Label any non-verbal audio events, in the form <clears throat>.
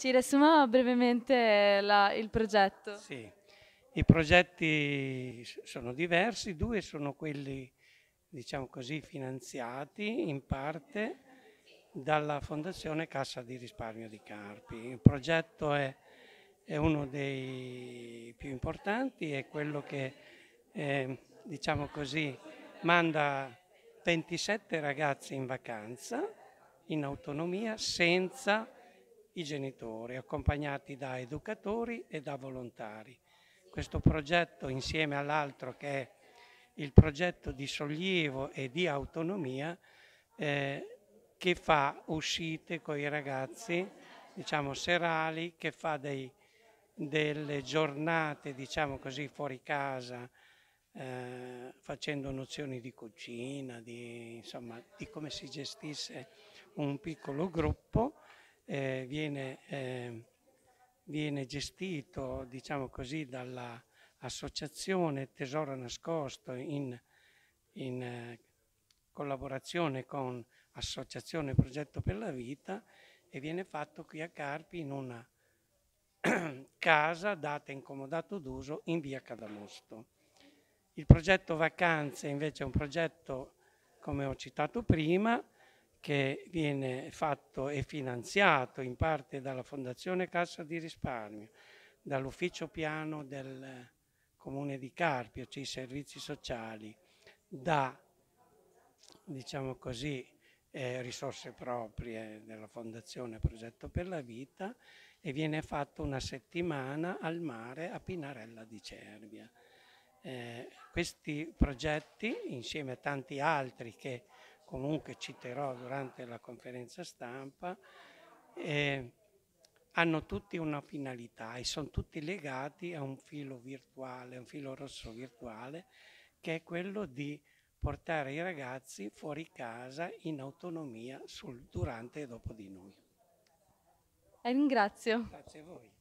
Ci riassuma brevemente la, il progetto. Sì, i progetti sono diversi, due sono quelli, diciamo così, finanziati in parte dalla Fondazione Cassa di Risparmio di Carpi. Il progetto è, è uno dei più importanti, è quello che, eh, diciamo così, manda 27 ragazzi in vacanza, in autonomia, senza i genitori, accompagnati da educatori e da volontari. Questo progetto, insieme all'altro che è il progetto di sollievo e di autonomia, eh, che fa uscite con i ragazzi, diciamo serali, che fa dei, delle giornate, diciamo così, fuori casa, eh, facendo nozioni di cucina, di, insomma, di come si gestisse un piccolo gruppo eh, viene, eh, viene, gestito, diciamo così, dall'associazione Tesoro Nascosto in, in eh, collaborazione con Associazione Progetto per la Vita e viene fatto qui a Carpi in una <clears throat> casa data in comodato d'uso in via Cadamusto. Il progetto Vacanze invece è un progetto, come ho citato prima, che viene fatto e finanziato in parte dalla Fondazione Cassa di Risparmio, dall'ufficio piano del Comune di Carpio, cioè i servizi sociali, da diciamo così, eh, risorse proprie della Fondazione Progetto per la Vita e viene fatto una settimana al mare a Pinarella di Cervia. Eh, questi progetti, insieme a tanti altri che comunque citerò durante la conferenza stampa, eh, hanno tutti una finalità e sono tutti legati a un filo virtuale, un filo rosso virtuale, che è quello di portare i ragazzi fuori casa in autonomia sul, durante e dopo di noi. La eh, ringrazio. Grazie a voi.